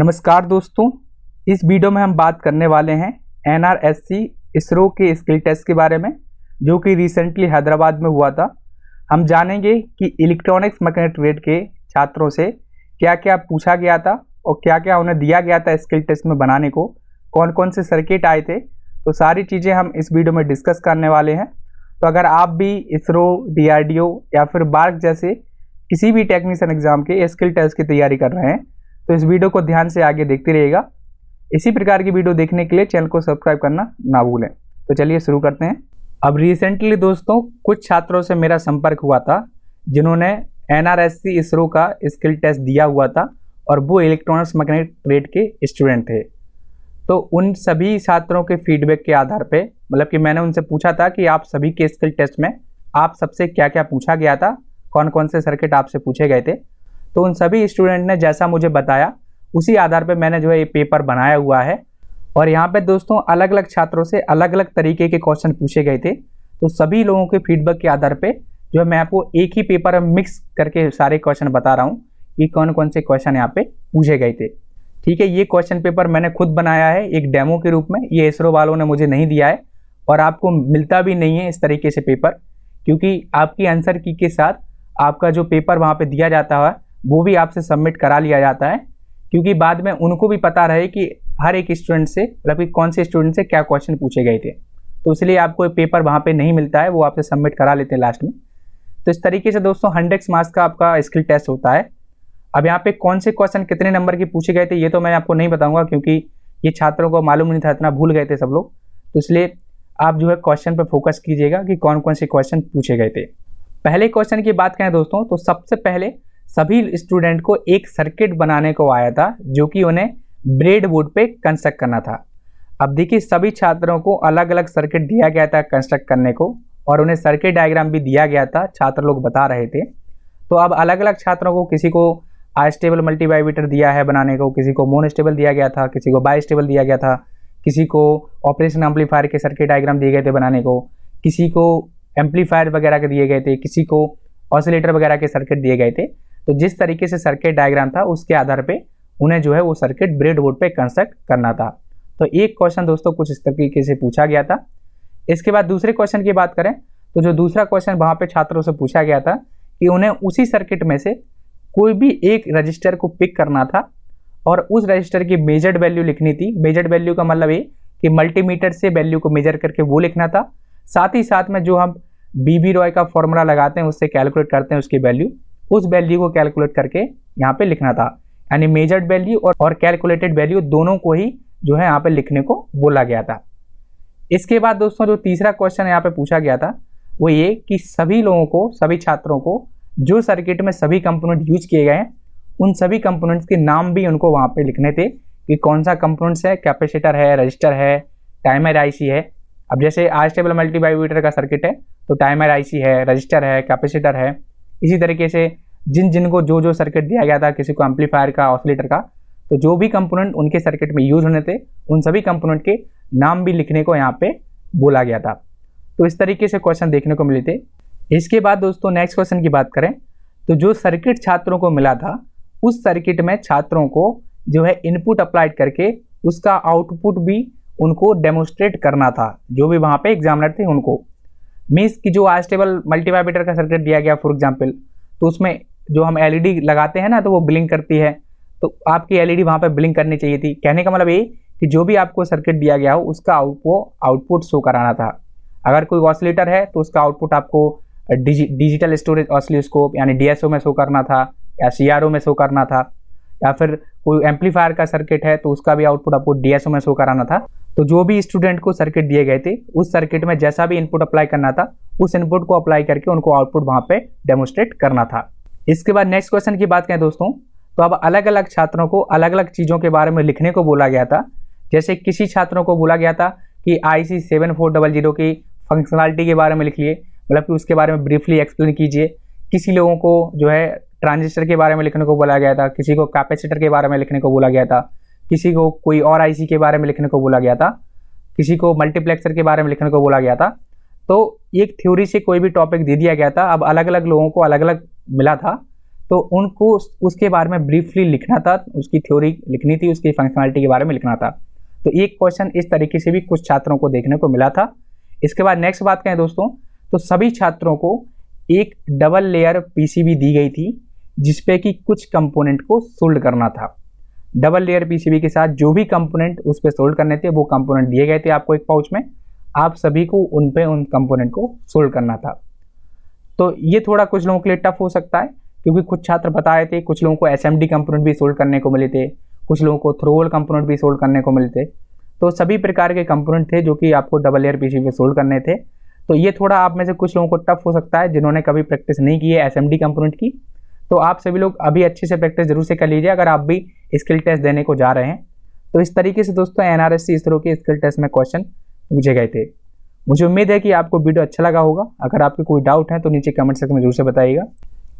नमस्कार दोस्तों इस वीडियो में हम बात करने वाले हैं एन इसरो के स्किल टेस्ट के बारे में जो कि रिसेंटली हैदराबाद में हुआ था हम जानेंगे कि इलेक्ट्रॉनिक्स मैकेनिट्रेट के छात्रों से क्या क्या पूछा गया था और क्या क्या उन्हें दिया गया था स्किल टेस्ट में बनाने को कौन कौन से सर्किट आए थे तो सारी चीज़ें हम इस वीडियो में डिस्कस करने वाले हैं तो अगर आप भी इसरो डी या फिर बार्क जैसे किसी भी टेक्नीशियन एग्ज़ाम के स्किल टेस्ट की तैयारी कर रहे हैं तो इस वीडियो को ध्यान से आगे देखते रहिएगा इसी प्रकार की वीडियो देखने के लिए चैनल को सब्सक्राइब करना ना भूलें तो चलिए शुरू करते हैं अब रिसेंटली दोस्तों कुछ छात्रों से मेरा संपर्क हुआ था जिन्होंने N R S C ISRO का स्किल टेस्ट दिया हुआ था और वो इलेक्ट्रॉनिक्स मैकेनिक ट्रेड के स्टूडेंट थे तो उन सभी छात्रों के फीडबैक के आधार पे मतलब कि मैंने उनसे पूछा था कि आप सभी के स्किल टेस्ट में आप सबसे क्या क्या पूछा गया था कौन कौन से सर्किट आपसे पूछे गए थे तो उन सभी स्टूडेंट ने जैसा मुझे बताया उसी आधार पर मैंने जो है ये पेपर बनाया हुआ है और यहाँ पे दोस्तों अलग अलग छात्रों से अलग अलग तरीके के क्वेश्चन पूछे गए थे तो सभी लोगों के फीडबैक के आधार पे जो है मैं आपको एक ही पेपर में मिक्स करके सारे क्वेश्चन बता रहा हूँ कि कौन कौन से क्वेश्चन यहाँ पे पूछे गए थे ठीक है ये क्वेश्चन पेपर मैंने खुद बनाया है एक डेमो के रूप में ये इसरो वालों ने मुझे नहीं दिया है और आपको मिलता भी नहीं है इस तरीके से पेपर क्योंकि आपकी आंसर की के साथ आपका जो पेपर वहाँ पर दिया जाता है वो भी आपसे सबमिट करा लिया जाता है क्योंकि बाद में उनको भी पता रहे कि हर एक स्टूडेंट से मतलब कि कौन से स्टूडेंट से क्या क्वेश्चन पूछे गए थे तो इसलिए आपको पेपर वहाँ पर नहीं मिलता है वो आपसे सबमिट करा लेते हैं लास्ट में तो इस तरीके से दोस्तों हंड्रेक्स मार्क्स का आपका स्किल टेस्ट होता है अब यहाँ पे कौन से क्वेश्चन कितने नंबर के पूछे गए थे ये तो मैं आपको नहीं बताऊंगा क्योंकि ये छात्रों को मालूम नहीं था इतना भूल गए थे सब लोग तो इसलिए आप जो है क्वेश्चन पर फोकस कीजिएगा कि कौन कौन से क्वेश्चन पूछे गए थे पहले क्वेश्चन की बात करें दोस्तों तो सबसे पहले सभी स्टूडेंट को एक सर्किट बनाने को आया था जो कि उन्हें ब्रेड बोर्ड पर कंस्ट्रक्ट करना था अब देखिए सभी छात्रों को अलग अलग सर्किट दिया गया था कंस्ट्रक्ट करने को और उन्हें सर्किट डायग्राम भी दिया गया था छात्र लोग बता रहे थे तो अब अलग अलग छात्रों को किसी को आस्टेबल मल्टीवाइबिटर दिया है बनाने को किसी को मोन स्टेबल दिया गया था किसी को बाई स्टेबल दिया गया था किसी को ऑपरेशन एम्पलीफायर के सर्किट डायग्राम दिए गए थे बनाने को किसी को एम्पलीफायर वगैरह के दिए गए थे किसी को ऑसिलेटर वगैरह के सर्किट दिए गए थे तो जिस तरीके से सर्किट डायग्राम था उसके आधार पे उन्हें जो है वो सर्किट ब्रेड बोर्ड पे कंस्ट्रक्ट करना था तो एक क्वेश्चन दोस्तों कुछ इस तरीके से पूछा गया था इसके बाद दूसरे क्वेश्चन की बात करें तो जो दूसरा क्वेश्चन वहाँ पर छात्रों से पूछा गया था कि उन्हें उसी सर्किट में से कोई भी एक रजिस्टर को पिक करना था और उस रजिस्टर की मेजर्ड वैल्यू लिखनी थी मेजर्ड वैल्यू का मतलब ये कि मल्टीमीटर से वैल्यू को मेजर करके वो लिखना था साथ ही साथ में जो हम बी बी रॉय का फॉर्मूला लगाते हैं उससे कैलकुलेट करते हैं उसकी वैल्यू उस वैल्यू को कैलकुलेट करके यहाँ पे लिखना था यानी मेजर्ड वैल्यू और और कैलकुलेटेड वैल्यू दोनों को ही जो है यहाँ पे लिखने को बोला गया था इसके बाद दोस्तों जो तीसरा क्वेश्चन यहाँ पे पूछा गया था वो ये कि सभी लोगों को सभी छात्रों को जो सर्किट में सभी कंपोनेंट यूज किए गए हैं उन सभी कंपोनेंट्स के नाम भी उनको वहाँ पर लिखने थे कि कौन सा कंपोनेंट्स है कैपेसिटर है रजिस्टर है टाइमर आईसी है अब जैसे आज टेबल मल्टीबाइवीटर का सर्किट है तो टाइमर आईसी है रजिस्टर है कैपेसिटर है इसी तरीके से जिन जिन को जो जो सर्किट दिया गया था किसी को एम्पलीफायर का ऑसिलेटर का तो जो भी कंपोनेंट उनके सर्किट में यूज होने थे उन सभी कंपोनेंट के नाम भी लिखने को यहाँ पे बोला गया था तो इस तरीके से क्वेश्चन देखने को मिले थे इसके बाद दोस्तों नेक्स्ट क्वेश्चन की बात करें तो जो सर्किट छात्रों को मिला था उस सर्किट में छात्रों को जो है इनपुट अप्लाइड करके उसका आउटपुट भी उनको डेमोस्ट्रेट करना था जो भी वहाँ पे एग्जामिनर थे उनको मीन्स की जो आस्टेबल मल्टीवाइबेटर का सर्किट दिया गया फॉर एग्जाम्पल तो उसमें जो हम एल e लगाते हैं ना तो वो ब्लिंक करती है तो आपकी एल ई डी वहाँ पर ब्लिंक करनी चाहिए थी कहने का मतलब ये कि जो भी आपको सर्किट दिया गया हो उसका आउटपो आउटपुट शो कराना था अगर कोई ऑसिलेटर है तो उसका आउटपुट आपको डिजि, डिजिटल स्टोरेज ऑसिलोस्कोप यानी ओ में शो करना था या ओ में शो करना था या फिर कोई एम्पलीफायर का सर्किट है तो उसका भी आउटपुट आपको डीएसओ में शो कराना था तो जो भी स्टूडेंट को सर्किट दिए गए थे उस सर्किट में जैसा भी इनपुट अप्लाई करना था उस इनपुट को अप्लाई करके उनको आउटपुट वहाँ पे डेमोस्ट्रेट करना था इसके बाद नेक्स्ट क्वेश्चन की बात करें दोस्तों तो अब अलग अलग छात्रों को अलग अलग चीज़ों के बारे में लिखने को बोला गया था जैसे किसी छात्रों को बोला गया था कि I C seven four double zero की फंक्शनलिटी के बारे में लिख लिए मतलब कि उसके बारे में ब्रीफली एक्सप्लेन कीजिए किसी लोगों को जो है ट्रांजिस्टर के बारे में लिखने को बोला गया था किसी को कैपेसिटर के बारे में लिखने को बोला गया था किसी को कोई और आईसी के बारे में लिखने को बोला गया था किसी को मल्टीप्लेक्सर के बारे में लिखने को बोला गया था तो एक थ्योरी से कोई भी टॉपिक दे दिया गया था अब अलग अलग लोगों को अलग अलग मिला था तो उनको उसके बारे में ब्रीफली लिखना था उसकी थ्योरी लिखनी थी उसकी फंक्शनैलिटी के बारे में लिखना था तो एक क्वेश्चन इस तरीके से भी कुछ छात्रों को देखने को मिला था इसके बाद नेक्स्ट बात कहें दोस्तों तो सभी छात्रों को एक डबल लेयर पीसीबी दी गई थी जिसपे कि कुछ कंपोनेंट को सोल्ड करना था डबल लेयर पीसीबी के साथ जो भी कंपोनेंट उस पर सोल्ड करने थे वो कंपोनेंट दिए गए थे आपको एक पाउच में आप सभी को उन पे उन कंपोनेंट को सोल्ड करना था तो ये थोड़ा कुछ लोगों के लिए टफ हो सकता है क्योंकि कुछ छात्र बताए थे कुछ लोगों को एस कंपोनेंट भी सोल्ड करने को मिले थे कुछ लोगों को थ्रोवल कंपोनेंट भी सोल्ड करने को मिले थे तो सभी प्रकार के कंपोनेंट थे जो कि आपको डबल एयर पीसीबी पे सोल्ड करने थे तो ये थोड़ा आप में से कुछ लोगों को टफ हो सकता है जिन्होंने कभी प्रैक्टिस नहीं की है एस कंपोनेंट की तो आप सभी लोग अभी अच्छे से प्रैक्टिस जरूर से कर लीजिए अगर आप भी स्किल टेस्ट देने को जा रहे हैं तो इस तरीके से दोस्तों N R S C ISRO के स्किल टेस्ट में क्वेश्चन पूछे गए थे मुझे उम्मीद है कि आपको वीडियो अच्छा लगा होगा अगर आपके कोई डाउट है तो नीचे कमेंट सेक्शन में जरूर से बताइएगा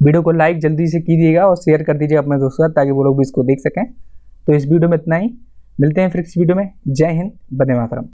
वीडियो को लाइक जल्दी से कीजिएगा और शेयर कर दीजिए अपने दोस्तों साथ ताकि वो लोग भी इसको देख सकें तो इस वीडियो में इतना ही मिलते हैं फिर इस वीडियो में जय हिंद बदे मातरम